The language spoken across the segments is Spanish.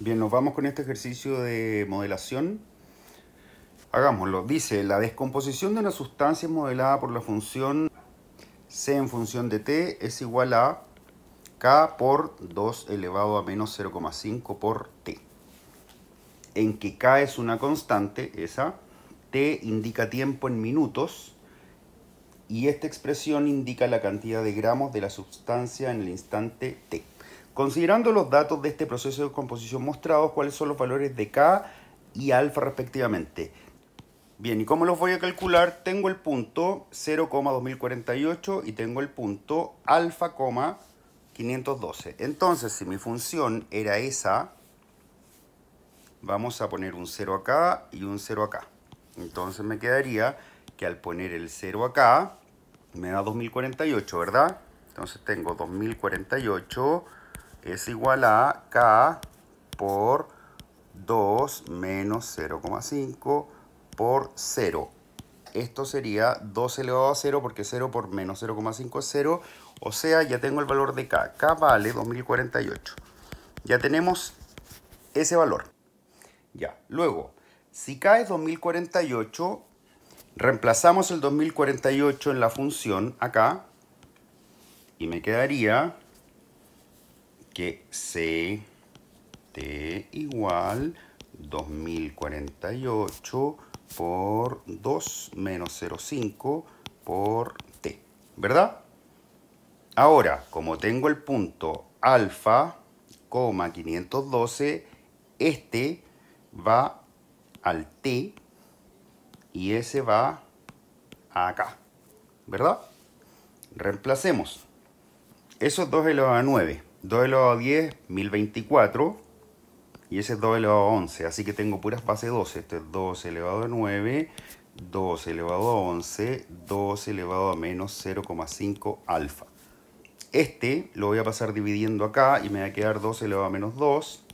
Bien, nos vamos con este ejercicio de modelación. Hagámoslo. Dice, la descomposición de una sustancia modelada por la función C en función de T es igual a K por 2 elevado a menos 0,5 por T. En que K es una constante, esa. T indica tiempo en minutos. Y esta expresión indica la cantidad de gramos de la sustancia en el instante T. Considerando los datos de este proceso de composición mostrados, ¿cuáles son los valores de K y alfa respectivamente? Bien, ¿y cómo los voy a calcular? Tengo el punto 0,2048 y tengo el punto alfa, 512. Entonces, si mi función era esa, vamos a poner un 0 acá y un 0 acá. Entonces me quedaría que al poner el 0 acá, me da 2048, ¿verdad? Entonces tengo 2048 es igual a K por 2 menos 0,5 por 0. Esto sería 2 elevado a 0 porque 0 por menos 0,5 es 0. O sea, ya tengo el valor de K. K vale 2048. Ya tenemos ese valor. Ya, luego, si K es 2048, reemplazamos el 2048 en la función acá y me quedaría que C T igual 2048 por 2 menos 0,5 por T, ¿verdad? Ahora, como tengo el punto alfa, 512, este va al T y ese va acá, ¿verdad? Reemplacemos. Esos 2 elevados a 9. 2 elevado a 10, 1024. Y ese es 2 elevado a 11. Así que tengo puras bases 12. Esto es 2 elevado a 9, 2 elevado a 11, 2 elevado a menos 0,5 alfa. Este lo voy a pasar dividiendo acá y me va a quedar 2 elevado a menos 2.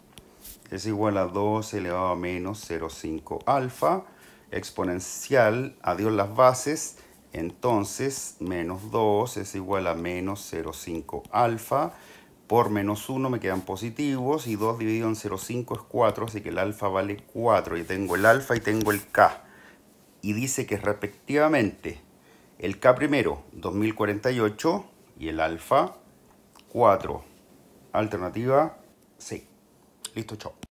Es igual a 2 elevado a menos 0,5 alfa. Exponencial, adiós las bases. Entonces, menos 2 es igual a menos 0,5 alfa por menos 1 me quedan positivos y 2 dividido en 0,5 es 4, así que el alfa vale 4. Y tengo el alfa y tengo el K. Y dice que respectivamente el K primero 2048 y el alfa 4. Alternativa C. Listo, chao.